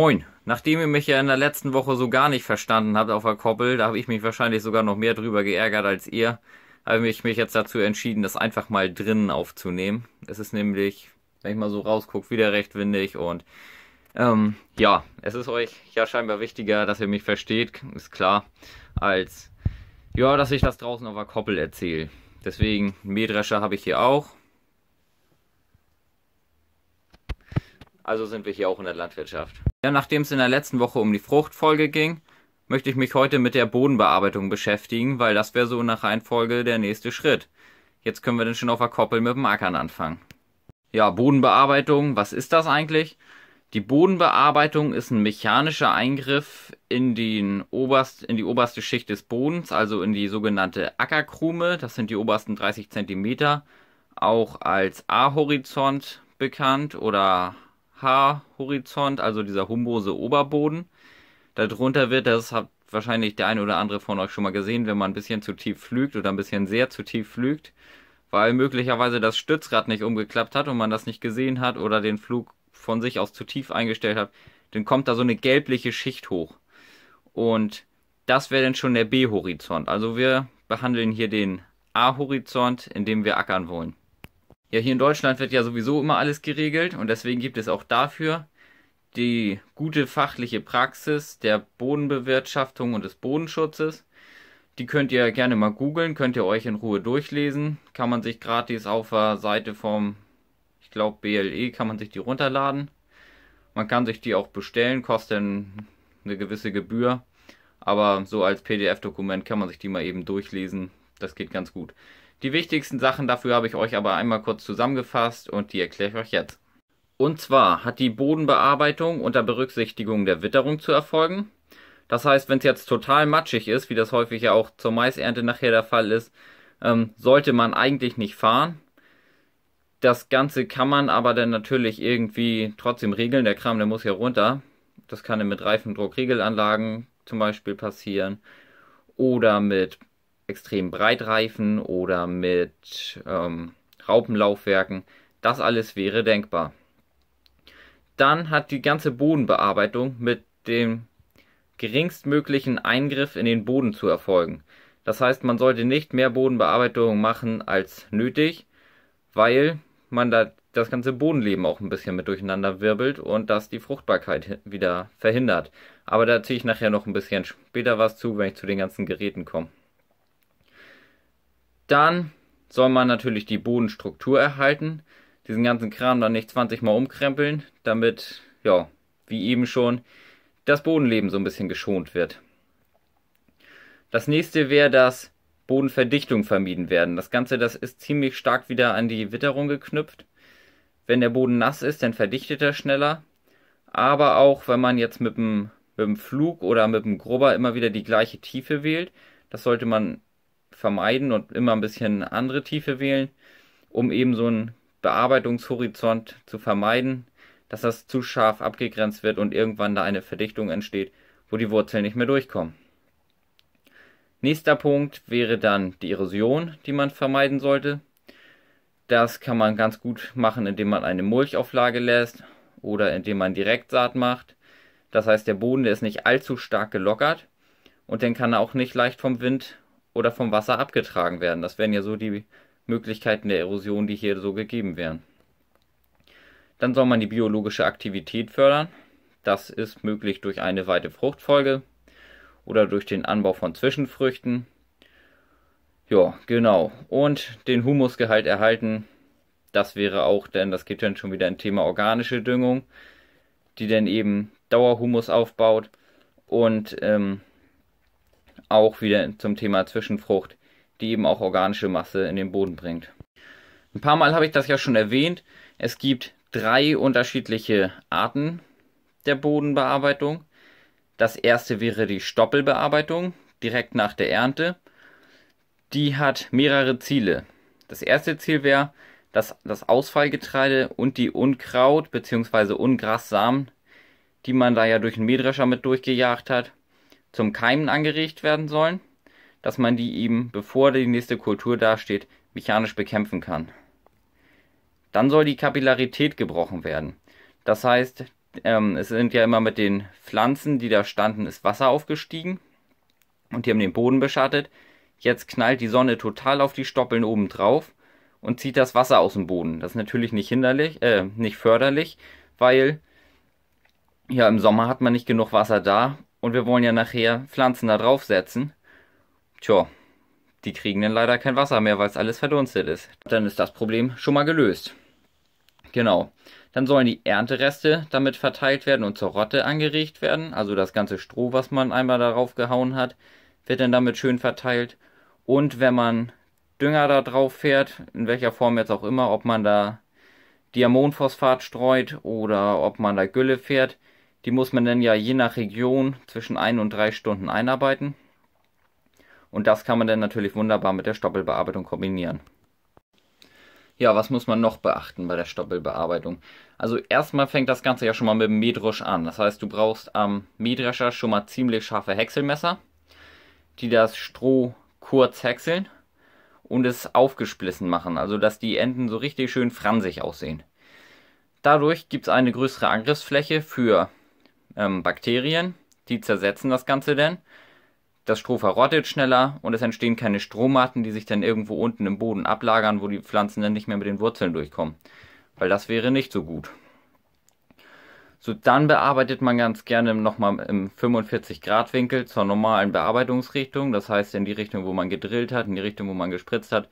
Moin. Nachdem ihr mich ja in der letzten Woche so gar nicht verstanden habt auf der Koppel, da habe ich mich wahrscheinlich sogar noch mehr drüber geärgert als ihr, habe ich mich jetzt dazu entschieden, das einfach mal drinnen aufzunehmen. Es ist nämlich, wenn ich mal so rausgucke, wieder recht windig und ähm, ja, es ist euch ja scheinbar wichtiger, dass ihr mich versteht, ist klar, als ja, dass ich das draußen auf der Koppel erzähle. Deswegen, Mähdrescher habe ich hier auch. Also sind wir hier auch in der Landwirtschaft. Ja, nachdem es in der letzten Woche um die Fruchtfolge ging, möchte ich mich heute mit der Bodenbearbeitung beschäftigen, weil das wäre so nach Reihenfolge der nächste Schritt. Jetzt können wir dann schon auf der Koppel mit dem Ackern anfangen. Ja, Bodenbearbeitung, was ist das eigentlich? Die Bodenbearbeitung ist ein mechanischer Eingriff in, den oberst, in die oberste Schicht des Bodens, also in die sogenannte Ackerkrume. Das sind die obersten 30 cm, auch als A-Horizont bekannt oder H-Horizont, also dieser humose Oberboden. Darunter wird, das habt wahrscheinlich der eine oder andere von euch schon mal gesehen, wenn man ein bisschen zu tief flügt oder ein bisschen sehr zu tief flügt, weil möglicherweise das Stützrad nicht umgeklappt hat und man das nicht gesehen hat oder den Flug von sich aus zu tief eingestellt hat, dann kommt da so eine gelbliche Schicht hoch. Und das wäre dann schon der B-Horizont. Also wir behandeln hier den A-Horizont, in dem wir ackern wollen. Ja, hier in Deutschland wird ja sowieso immer alles geregelt und deswegen gibt es auch dafür die gute fachliche Praxis der Bodenbewirtschaftung und des Bodenschutzes. Die könnt ihr gerne mal googeln, könnt ihr euch in Ruhe durchlesen. Kann man sich gratis auf der Seite vom, ich glaube, BLE, kann man sich die runterladen. Man kann sich die auch bestellen, kostet eine gewisse Gebühr. Aber so als PDF-Dokument kann man sich die mal eben durchlesen. Das geht ganz gut. Die wichtigsten Sachen dafür habe ich euch aber einmal kurz zusammengefasst und die erkläre ich euch jetzt. Und zwar hat die Bodenbearbeitung unter Berücksichtigung der Witterung zu erfolgen. Das heißt, wenn es jetzt total matschig ist, wie das häufig ja auch zur Maisernte nachher der Fall ist, ähm, sollte man eigentlich nicht fahren. Das Ganze kann man aber dann natürlich irgendwie trotzdem regeln. Der Kram, der muss ja runter. Das kann dann mit Reifendruckregelanlagen zum Beispiel passieren oder mit extrem Breitreifen oder mit ähm, Raupenlaufwerken. Das alles wäre denkbar. Dann hat die ganze Bodenbearbeitung mit dem geringstmöglichen Eingriff in den Boden zu erfolgen. Das heißt, man sollte nicht mehr Bodenbearbeitung machen als nötig, weil man da das ganze Bodenleben auch ein bisschen mit durcheinander wirbelt und das die Fruchtbarkeit wieder verhindert. Aber da ziehe ich nachher noch ein bisschen später was zu, wenn ich zu den ganzen Geräten komme. Dann soll man natürlich die Bodenstruktur erhalten, diesen ganzen Kram dann nicht 20 Mal umkrempeln, damit, ja, wie eben schon, das Bodenleben so ein bisschen geschont wird. Das nächste wäre, dass Bodenverdichtung vermieden werden. Das Ganze, das ist ziemlich stark wieder an die Witterung geknüpft. Wenn der Boden nass ist, dann verdichtet er schneller. Aber auch wenn man jetzt mit dem, mit dem Flug oder mit dem Grubber immer wieder die gleiche Tiefe wählt, das sollte man vermeiden und immer ein bisschen andere Tiefe wählen, um eben so einen Bearbeitungshorizont zu vermeiden, dass das zu scharf abgegrenzt wird und irgendwann da eine Verdichtung entsteht, wo die Wurzeln nicht mehr durchkommen. Nächster Punkt wäre dann die Erosion, die man vermeiden sollte. Das kann man ganz gut machen, indem man eine Mulchauflage lässt oder indem man Direktsaat macht. Das heißt, der Boden der ist nicht allzu stark gelockert und dann kann er auch nicht leicht vom Wind oder vom Wasser abgetragen werden. Das wären ja so die Möglichkeiten der Erosion, die hier so gegeben wären. Dann soll man die biologische Aktivität fördern. Das ist möglich durch eine weite Fruchtfolge oder durch den Anbau von Zwischenfrüchten. Ja, genau. Und den Humusgehalt erhalten. Das wäre auch, denn das geht dann schon wieder ein Thema organische Düngung, die dann eben Dauerhumus aufbaut und ähm, auch wieder zum Thema Zwischenfrucht, die eben auch organische Masse in den Boden bringt. Ein paar Mal habe ich das ja schon erwähnt. Es gibt drei unterschiedliche Arten der Bodenbearbeitung. Das erste wäre die Stoppelbearbeitung, direkt nach der Ernte. Die hat mehrere Ziele. Das erste Ziel wäre, dass das Ausfallgetreide und die Unkraut bzw. Ungrassamen, die man da ja durch einen Mähdrescher mit durchgejagt hat, zum Keimen angeregt werden sollen, dass man die eben, bevor die nächste Kultur dasteht, mechanisch bekämpfen kann. Dann soll die Kapillarität gebrochen werden. Das heißt, ähm, es sind ja immer mit den Pflanzen, die da standen, ist Wasser aufgestiegen und die haben den Boden beschattet. Jetzt knallt die Sonne total auf die Stoppeln oben drauf und zieht das Wasser aus dem Boden. Das ist natürlich nicht hinderlich, äh, nicht förderlich, weil ja im Sommer hat man nicht genug Wasser da, und wir wollen ja nachher Pflanzen da draufsetzen. Tja, die kriegen dann leider kein Wasser mehr, weil es alles verdunstet ist. Dann ist das Problem schon mal gelöst. Genau. Dann sollen die Erntereste damit verteilt werden und zur Rotte angeregt werden. Also das ganze Stroh, was man einmal darauf gehauen hat, wird dann damit schön verteilt. Und wenn man Dünger da drauf fährt, in welcher Form jetzt auch immer, ob man da Diamonphosphat streut oder ob man da Gülle fährt, die muss man dann ja je nach Region zwischen ein und drei Stunden einarbeiten. Und das kann man dann natürlich wunderbar mit der Stoppelbearbeitung kombinieren. Ja, was muss man noch beachten bei der Stoppelbearbeitung? Also erstmal fängt das Ganze ja schon mal mit dem Mähdrusch an. Das heißt, du brauchst am Mähdrescher schon mal ziemlich scharfe Häckselmesser, die das Stroh kurz häckseln und es aufgesplissen machen, also dass die Enden so richtig schön fransig aussehen. Dadurch gibt es eine größere Angriffsfläche für ähm, Bakterien, die zersetzen das Ganze denn. Das Stroh verrottet schneller und es entstehen keine Strohmatten, die sich dann irgendwo unten im Boden ablagern, wo die Pflanzen dann nicht mehr mit den Wurzeln durchkommen. Weil das wäre nicht so gut. So, dann bearbeitet man ganz gerne nochmal im 45-Grad-Winkel zur normalen Bearbeitungsrichtung, das heißt in die Richtung, wo man gedrillt hat, in die Richtung, wo man gespritzt hat,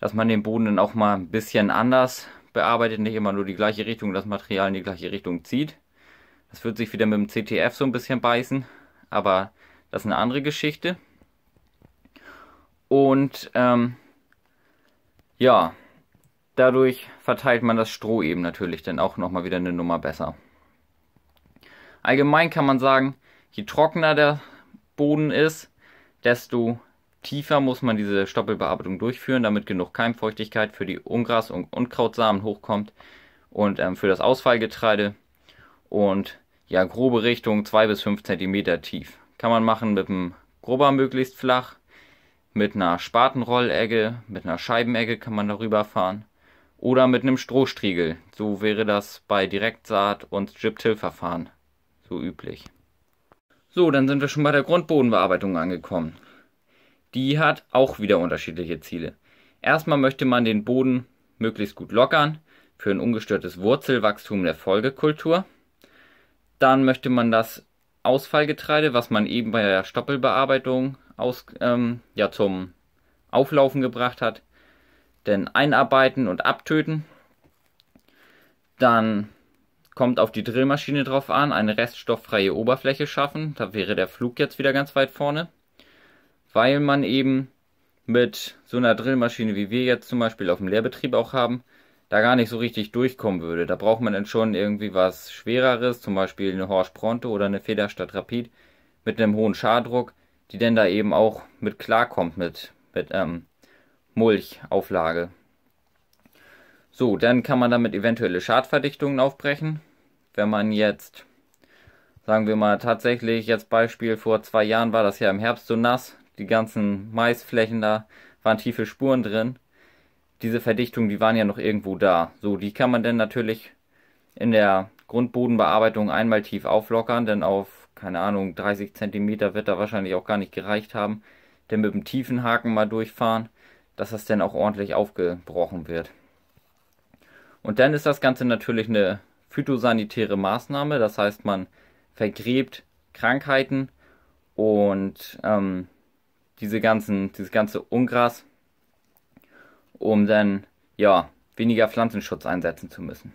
dass man den Boden dann auch mal ein bisschen anders bearbeitet, nicht immer nur die gleiche Richtung, das Material in die gleiche Richtung zieht. Das wird sich wieder mit dem CTF so ein bisschen beißen, aber das ist eine andere Geschichte. Und ähm, ja, dadurch verteilt man das Stroh eben natürlich dann auch nochmal wieder eine Nummer besser. Allgemein kann man sagen, je trockener der Boden ist, desto tiefer muss man diese Stoppelbearbeitung durchführen, damit genug Keimfeuchtigkeit für die Ungras- und Unkrautsamen hochkommt und ähm, für das Ausfallgetreide und ja, grobe Richtung 2 bis 5 cm tief. Kann man machen mit einem Grubber möglichst flach, mit einer Spatenrollegge, mit einer Scheibenegge kann man darüber fahren oder mit einem Strohstriegel. So wäre das bei Direktsaat und Strip-Till-Verfahren so üblich. So, dann sind wir schon bei der Grundbodenbearbeitung angekommen. Die hat auch wieder unterschiedliche Ziele. Erstmal möchte man den Boden möglichst gut lockern für ein ungestörtes Wurzelwachstum der Folgekultur. Dann möchte man das Ausfallgetreide, was man eben bei der Stoppelbearbeitung aus, ähm, ja, zum Auflaufen gebracht hat, denn einarbeiten und abtöten. Dann kommt auf die Drillmaschine drauf an, eine reststofffreie Oberfläche schaffen. Da wäre der Flug jetzt wieder ganz weit vorne, weil man eben mit so einer Drillmaschine, wie wir jetzt zum Beispiel auf dem Lehrbetrieb auch haben, da gar nicht so richtig durchkommen würde. Da braucht man dann schon irgendwie was Schwereres, zum Beispiel eine Horsch Pronto oder eine Federstadt Rapid mit einem hohen Schardruck, die denn da eben auch mit klarkommt mit, mit ähm, Mulchauflage. So, dann kann man damit eventuelle Schadverdichtungen aufbrechen. Wenn man jetzt, sagen wir mal tatsächlich, jetzt Beispiel vor zwei Jahren war das ja im Herbst so nass, die ganzen Maisflächen da waren tiefe Spuren drin diese Verdichtung, die waren ja noch irgendwo da. So, die kann man dann natürlich in der Grundbodenbearbeitung einmal tief auflockern, denn auf, keine Ahnung, 30 cm wird da wahrscheinlich auch gar nicht gereicht haben. Denn mit dem tiefen Haken mal durchfahren, dass das dann auch ordentlich aufgebrochen wird. Und dann ist das Ganze natürlich eine phytosanitäre Maßnahme, das heißt, man vergräbt Krankheiten und ähm, diese ganzen, dieses ganze Ungras um dann ja weniger Pflanzenschutz einsetzen zu müssen.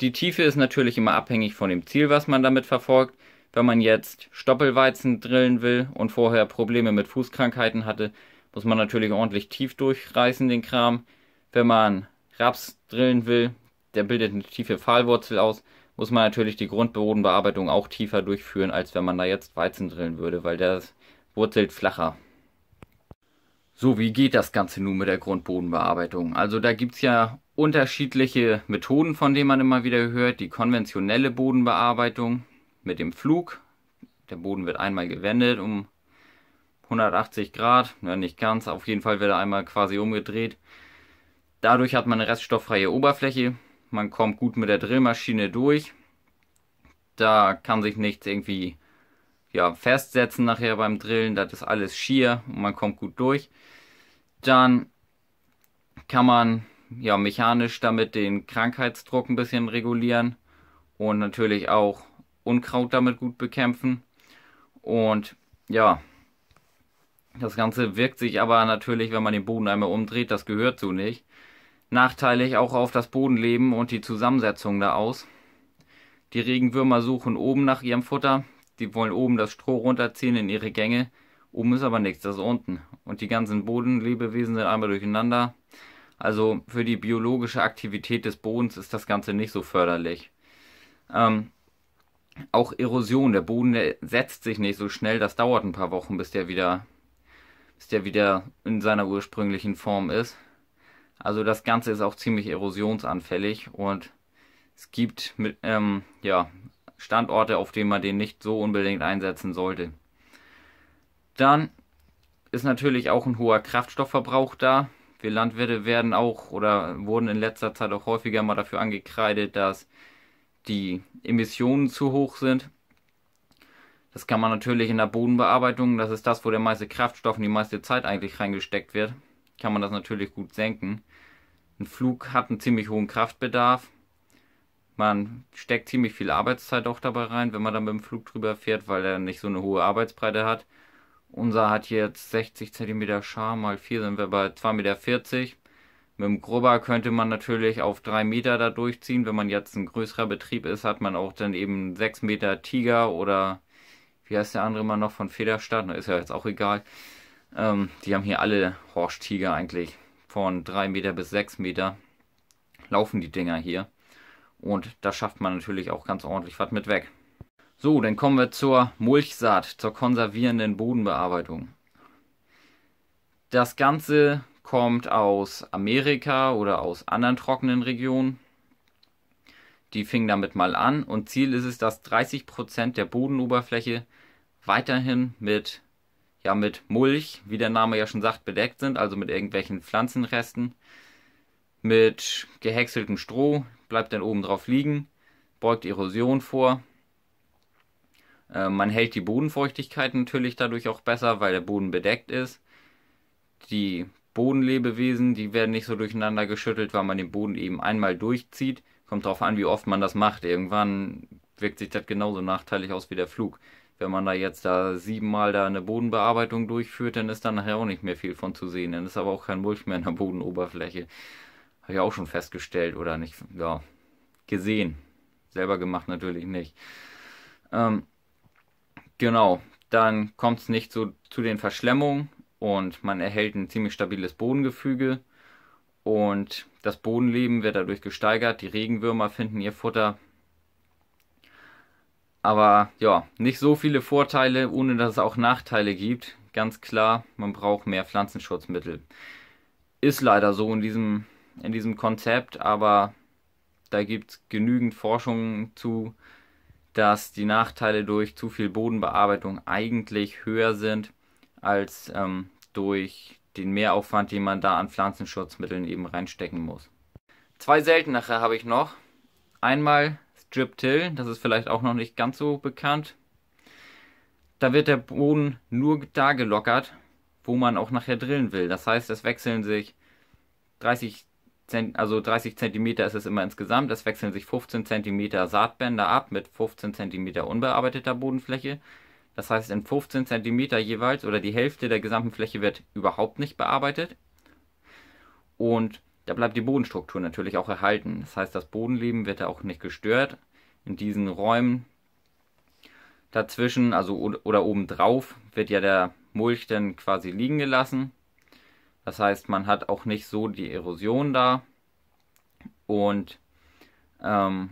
Die Tiefe ist natürlich immer abhängig von dem Ziel, was man damit verfolgt. Wenn man jetzt Stoppelweizen drillen will und vorher Probleme mit Fußkrankheiten hatte, muss man natürlich ordentlich tief durchreißen den Kram. Wenn man Raps drillen will, der bildet eine tiefe Pfahlwurzel aus, muss man natürlich die Grundbodenbearbeitung auch tiefer durchführen, als wenn man da jetzt Weizen drillen würde, weil der wurzelt flacher. So, wie geht das Ganze nun mit der Grundbodenbearbeitung? Also da gibt es ja unterschiedliche Methoden, von denen man immer wieder hört. Die konventionelle Bodenbearbeitung mit dem Flug. Der Boden wird einmal gewendet um 180 Grad, ja, nicht ganz, auf jeden Fall wird er einmal quasi umgedreht. Dadurch hat man eine reststofffreie Oberfläche, man kommt gut mit der Drillmaschine durch. Da kann sich nichts irgendwie ja, festsetzen nachher beim Drillen, das ist alles schier und man kommt gut durch. Dann kann man ja mechanisch damit den Krankheitsdruck ein bisschen regulieren und natürlich auch Unkraut damit gut bekämpfen. Und ja, das Ganze wirkt sich aber natürlich, wenn man den Boden einmal umdreht, das gehört so nicht, nachteilig auch auf das Bodenleben und die Zusammensetzung da aus. Die Regenwürmer suchen oben nach ihrem Futter, die wollen oben das Stroh runterziehen in ihre Gänge. Oben ist aber nichts, das ist unten. Und die ganzen Bodenlebewesen sind einmal durcheinander. Also für die biologische Aktivität des Bodens ist das Ganze nicht so förderlich. Ähm, auch Erosion, der Boden der setzt sich nicht so schnell, das dauert ein paar Wochen, bis der wieder, bis der wieder in seiner ursprünglichen Form ist. Also das Ganze ist auch ziemlich erosionsanfällig und es gibt mit, ähm, ja, Standorte, auf denen man den nicht so unbedingt einsetzen sollte. Dann ist natürlich auch ein hoher Kraftstoffverbrauch da. Wir Landwirte werden auch oder wurden in letzter Zeit auch häufiger mal dafür angekreidet, dass die Emissionen zu hoch sind. Das kann man natürlich in der Bodenbearbeitung, das ist das, wo der meiste Kraftstoff und die meiste Zeit eigentlich reingesteckt wird, kann man das natürlich gut senken. Ein Flug hat einen ziemlich hohen Kraftbedarf, man steckt ziemlich viel Arbeitszeit auch dabei rein, wenn man dann mit dem Flug drüber fährt, weil er nicht so eine hohe Arbeitsbreite hat. Unser hat jetzt 60 cm Schar mal 4 sind wir bei 2,40 Meter. Mit dem Grubber könnte man natürlich auf 3 Meter da durchziehen. Wenn man jetzt ein größerer Betrieb ist, hat man auch dann eben 6 Meter Tiger oder wie heißt der andere immer noch von Federstadt? Ist ja jetzt auch egal. Ähm, die haben hier alle Horsch-Tiger eigentlich. Von 3 Meter bis 6 Meter laufen die Dinger hier. Und da schafft man natürlich auch ganz ordentlich was mit weg. So, dann kommen wir zur Mulchsaat, zur konservierenden Bodenbearbeitung. Das Ganze kommt aus Amerika oder aus anderen trockenen Regionen. Die fing damit mal an und Ziel ist es, dass 30% der Bodenoberfläche weiterhin mit, ja, mit Mulch, wie der Name ja schon sagt, bedeckt sind, also mit irgendwelchen Pflanzenresten, mit gehäckseltem Stroh, bleibt dann oben drauf liegen, beugt Erosion vor. Äh, man hält die Bodenfeuchtigkeit natürlich dadurch auch besser, weil der Boden bedeckt ist. Die Bodenlebewesen, die werden nicht so durcheinander geschüttelt, weil man den Boden eben einmal durchzieht. Kommt darauf an, wie oft man das macht. Irgendwann wirkt sich das genauso nachteilig aus wie der Flug. Wenn man da jetzt da siebenmal da eine Bodenbearbeitung durchführt, dann ist da nachher auch nicht mehr viel von zu sehen. Dann ist aber auch kein Mulch mehr in der Bodenoberfläche. Habe ich auch schon festgestellt oder nicht, ja, gesehen. Selber gemacht natürlich nicht. Ähm, genau, dann kommt es nicht so zu den Verschlemmungen und man erhält ein ziemlich stabiles Bodengefüge und das Bodenleben wird dadurch gesteigert. Die Regenwürmer finden ihr Futter. Aber ja, nicht so viele Vorteile, ohne dass es auch Nachteile gibt. Ganz klar, man braucht mehr Pflanzenschutzmittel. Ist leider so in diesem in diesem Konzept, aber da gibt es genügend Forschung zu, dass die Nachteile durch zu viel Bodenbearbeitung eigentlich höher sind als ähm, durch den Mehraufwand, den man da an Pflanzenschutzmitteln eben reinstecken muss. Zwei seltenere habe ich noch. Einmal Strip-Till, das ist vielleicht auch noch nicht ganz so bekannt. Da wird der Boden nur da gelockert, wo man auch nachher drillen will. Das heißt, es wechseln sich 30 also 30 cm ist es immer insgesamt. Es wechseln sich 15 cm Saatbänder ab mit 15 cm unbearbeiteter Bodenfläche. Das heißt, in 15 cm jeweils oder die Hälfte der gesamten Fläche wird überhaupt nicht bearbeitet. Und da bleibt die Bodenstruktur natürlich auch erhalten. Das heißt, das Bodenleben wird da auch nicht gestört. In diesen Räumen dazwischen, also oder obendrauf, wird ja der Mulch dann quasi liegen gelassen. Das heißt, man hat auch nicht so die Erosion da. Und ähm,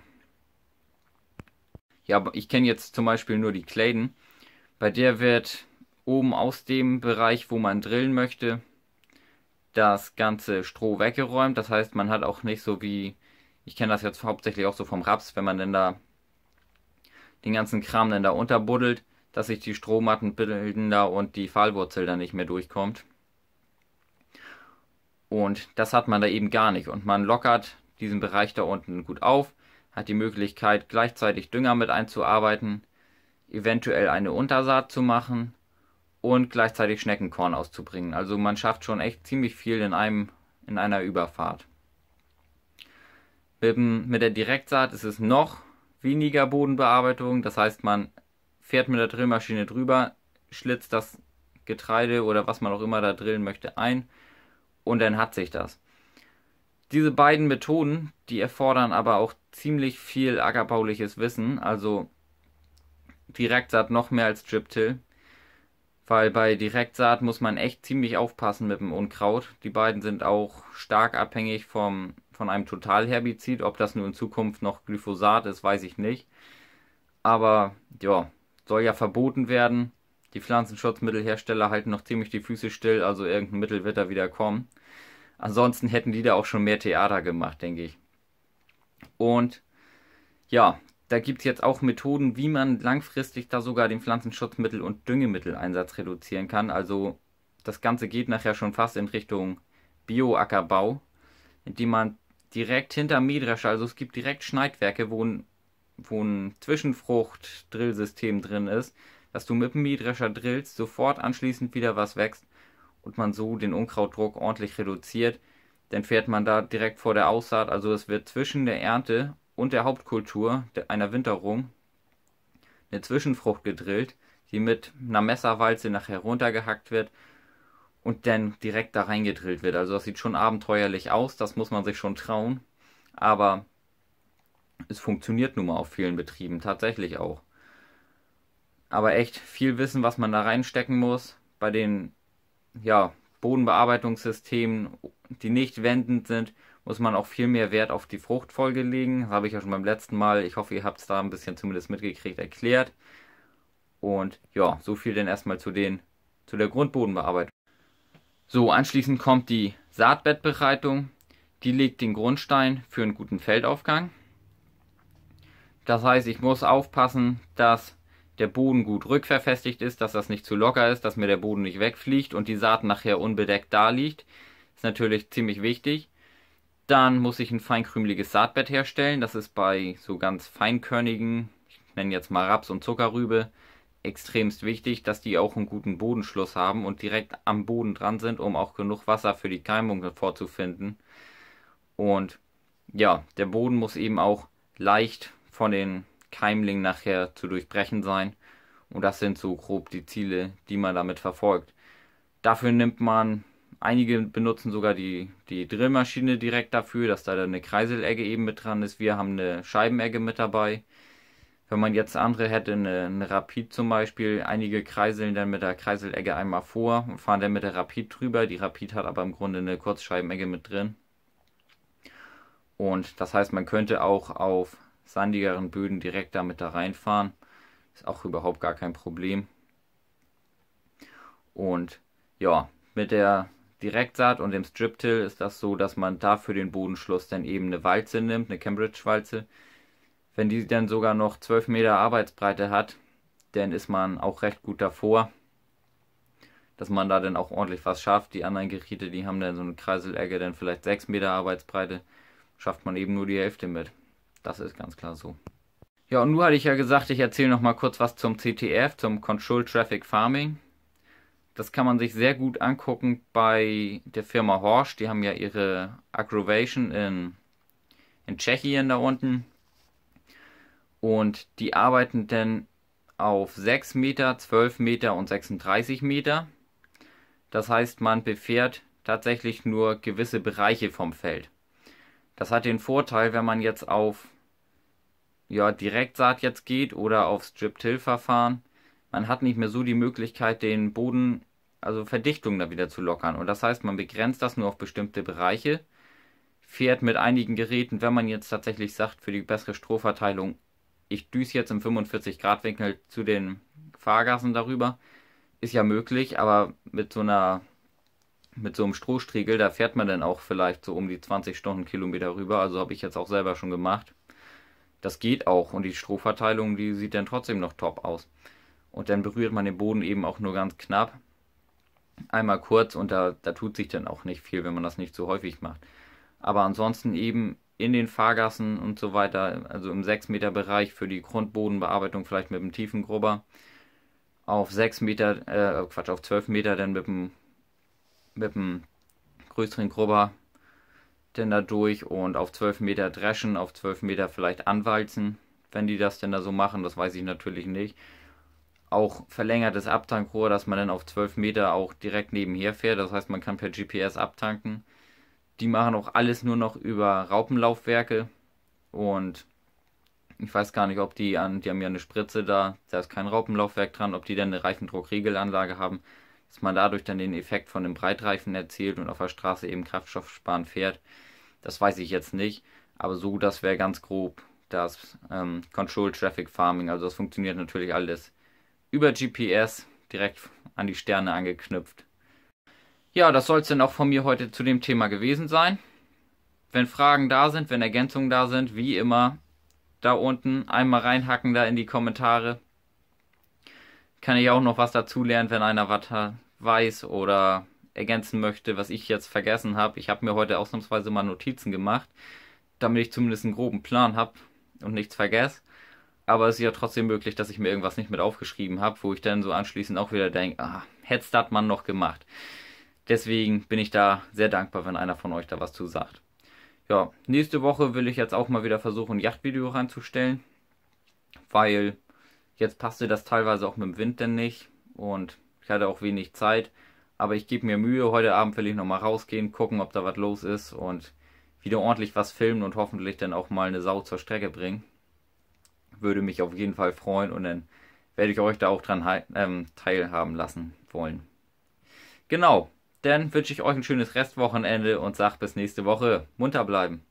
ja, ich kenne jetzt zum Beispiel nur die Clayden. Bei der wird oben aus dem Bereich, wo man drillen möchte, das ganze Stroh weggeräumt. Das heißt, man hat auch nicht so wie, ich kenne das jetzt hauptsächlich auch so vom Raps, wenn man denn da den ganzen Kram dann da unterbuddelt, dass sich die Strohmatten bilden da und die Pfahlwurzel dann nicht mehr durchkommt. Und das hat man da eben gar nicht. Und man lockert diesen Bereich da unten gut auf, hat die Möglichkeit, gleichzeitig Dünger mit einzuarbeiten, eventuell eine Untersaat zu machen und gleichzeitig Schneckenkorn auszubringen. Also man schafft schon echt ziemlich viel in, einem, in einer Überfahrt. Mit, dem, mit der Direktsaat ist es noch weniger Bodenbearbeitung. Das heißt, man fährt mit der Drillmaschine drüber, schlitzt das Getreide oder was man auch immer da drillen möchte ein und dann hat sich das. Diese beiden Methoden, die erfordern aber auch ziemlich viel ackerbauliches Wissen, also Direktsaat noch mehr als Drip-Till, weil bei Direktsaat muss man echt ziemlich aufpassen mit dem Unkraut. Die beiden sind auch stark abhängig vom, von einem Totalherbizid. Ob das nun in Zukunft noch Glyphosat ist, weiß ich nicht. Aber ja, soll ja verboten werden. Die Pflanzenschutzmittelhersteller halten noch ziemlich die Füße still, also irgendein Mittel wird da wieder kommen. Ansonsten hätten die da auch schon mehr Theater gemacht, denke ich. Und ja, da gibt es jetzt auch Methoden, wie man langfristig da sogar den Pflanzenschutzmittel- und Düngemitteleinsatz reduzieren kann. Also das Ganze geht nachher schon fast in Richtung Bioackerbau, indem man direkt hinter Mähdrescher, also es gibt direkt Schneidwerke, wo ein, wo ein Zwischenfrucht-Drillsystem drin ist, dass du mit dem Mähdrescher drillst, sofort anschließend wieder was wächst und man so den Unkrautdruck ordentlich reduziert. Dann fährt man da direkt vor der Aussaat, also es wird zwischen der Ernte und der Hauptkultur einer Winterung eine Zwischenfrucht gedrillt, die mit einer Messerwalze nachher runtergehackt wird und dann direkt da reingedrillt wird. Also das sieht schon abenteuerlich aus, das muss man sich schon trauen, aber es funktioniert nun mal auf vielen Betrieben tatsächlich auch aber echt viel Wissen, was man da reinstecken muss bei den ja, Bodenbearbeitungssystemen, die nicht wendend sind, muss man auch viel mehr Wert auf die Fruchtfolge legen. Das habe ich ja schon beim letzten Mal, ich hoffe, ihr habt es da ein bisschen zumindest mitgekriegt, erklärt. Und ja, so viel denn erstmal zu, den, zu der Grundbodenbearbeitung. So, anschließend kommt die Saatbettbereitung. Die legt den Grundstein für einen guten Feldaufgang. Das heißt, ich muss aufpassen, dass der Boden gut rückverfestigt ist, dass das nicht zu locker ist, dass mir der Boden nicht wegfliegt und die Saat nachher unbedeckt da liegt. Ist natürlich ziemlich wichtig. Dann muss ich ein feinkrümeliges Saatbett herstellen. Das ist bei so ganz feinkörnigen, ich nenne jetzt mal Raps und Zuckerrübe, extremst wichtig, dass die auch einen guten Bodenschluss haben und direkt am Boden dran sind, um auch genug Wasser für die Keimung vorzufinden. Und ja, der Boden muss eben auch leicht von den Keimling nachher zu durchbrechen sein. Und das sind so grob die Ziele, die man damit verfolgt. Dafür nimmt man, einige benutzen sogar die, die Drillmaschine direkt dafür, dass da eine Kreiselegge eben mit dran ist. Wir haben eine Scheibenegge mit dabei. Wenn man jetzt andere hätte, eine, eine Rapid zum Beispiel, einige kreiseln dann mit der Kreiselegge einmal vor und fahren dann mit der Rapid drüber. Die Rapid hat aber im Grunde eine Kurzscheibenegge mit drin. Und das heißt, man könnte auch auf sandigeren Böden direkt damit da reinfahren. Ist auch überhaupt gar kein Problem. Und ja, mit der Direktsaat und dem Strip-Till ist das so, dass man da für den Bodenschluss dann eben eine Walze nimmt, eine Cambridge-Walze. Wenn die dann sogar noch 12 Meter Arbeitsbreite hat, dann ist man auch recht gut davor, dass man da dann auch ordentlich was schafft. Die anderen Geräte, die haben dann so eine Kreiselecke, dann vielleicht 6 Meter Arbeitsbreite, schafft man eben nur die Hälfte mit. Das ist ganz klar so. Ja, und nun hatte ich ja gesagt, ich erzähle noch mal kurz was zum CTF, zum Control Traffic Farming. Das kann man sich sehr gut angucken bei der Firma Horsch. Die haben ja ihre Aggravation in, in Tschechien da unten. Und die arbeiten dann auf 6 Meter, 12 Meter und 36 Meter. Das heißt, man befährt tatsächlich nur gewisse Bereiche vom Feld. Das hat den Vorteil, wenn man jetzt auf ja, Direktsaat jetzt geht oder aufs Drip-Till-Verfahren. Man hat nicht mehr so die Möglichkeit, den Boden, also Verdichtung da wieder zu lockern. Und das heißt, man begrenzt das nur auf bestimmte Bereiche, fährt mit einigen Geräten, wenn man jetzt tatsächlich sagt, für die bessere Strohverteilung, ich düse jetzt im 45-Grad-Winkel zu den Fahrgassen darüber, ist ja möglich, aber mit so einer mit so einem Strohstriegel, da fährt man dann auch vielleicht so um die 20 Stundenkilometer rüber, also habe ich jetzt auch selber schon gemacht das geht auch und die Strohverteilung, die sieht dann trotzdem noch top aus. Und dann berührt man den Boden eben auch nur ganz knapp. Einmal kurz und da, da tut sich dann auch nicht viel, wenn man das nicht zu so häufig macht. Aber ansonsten eben in den Fahrgassen und so weiter, also im 6 Meter Bereich für die Grundbodenbearbeitung vielleicht mit dem tiefen Grubber. Auf 6 Meter, äh, Quatsch, auf 12 Meter dann mit dem, mit dem größeren Grubber denn da durch und auf 12 Meter dreschen, auf 12 Meter vielleicht anwalzen, wenn die das denn da so machen, das weiß ich natürlich nicht. Auch verlängertes Abtankrohr, dass man dann auf 12 Meter auch direkt nebenher fährt, das heißt man kann per GPS abtanken. Die machen auch alles nur noch über Raupenlaufwerke und ich weiß gar nicht, ob die an, die haben ja eine Spritze da, da ist kein Raupenlaufwerk dran, ob die dann eine Reifendruckregelanlage haben dass man dadurch dann den Effekt von dem Breitreifen erzielt und auf der Straße eben kraftstoffsparend fährt, das weiß ich jetzt nicht. Aber so, das wäre ganz grob das ähm, Control Traffic Farming. Also das funktioniert natürlich alles über GPS direkt an die Sterne angeknüpft. Ja, das soll es dann auch von mir heute zu dem Thema gewesen sein. Wenn Fragen da sind, wenn Ergänzungen da sind, wie immer, da unten einmal reinhacken da in die Kommentare kann ich auch noch was dazulernen, wenn einer was weiß oder ergänzen möchte, was ich jetzt vergessen habe. Ich habe mir heute ausnahmsweise mal Notizen gemacht, damit ich zumindest einen groben Plan habe und nichts vergesse. Aber es ist ja trotzdem möglich, dass ich mir irgendwas nicht mit aufgeschrieben habe, wo ich dann so anschließend auch wieder denke, ah, hätte das man noch gemacht. Deswegen bin ich da sehr dankbar, wenn einer von euch da was zu sagt. Ja, nächste Woche will ich jetzt auch mal wieder versuchen, ein Yachtvideo reinzustellen, weil Jetzt passte das teilweise auch mit dem Wind denn nicht und ich hatte auch wenig Zeit. Aber ich gebe mir Mühe, heute Abend will ich nochmal rausgehen, gucken, ob da was los ist und wieder ordentlich was filmen und hoffentlich dann auch mal eine Sau zur Strecke bringen. Würde mich auf jeden Fall freuen und dann werde ich euch da auch dran ähm, teilhaben lassen wollen. Genau, dann wünsche ich euch ein schönes Restwochenende und sage bis nächste Woche. Munter bleiben.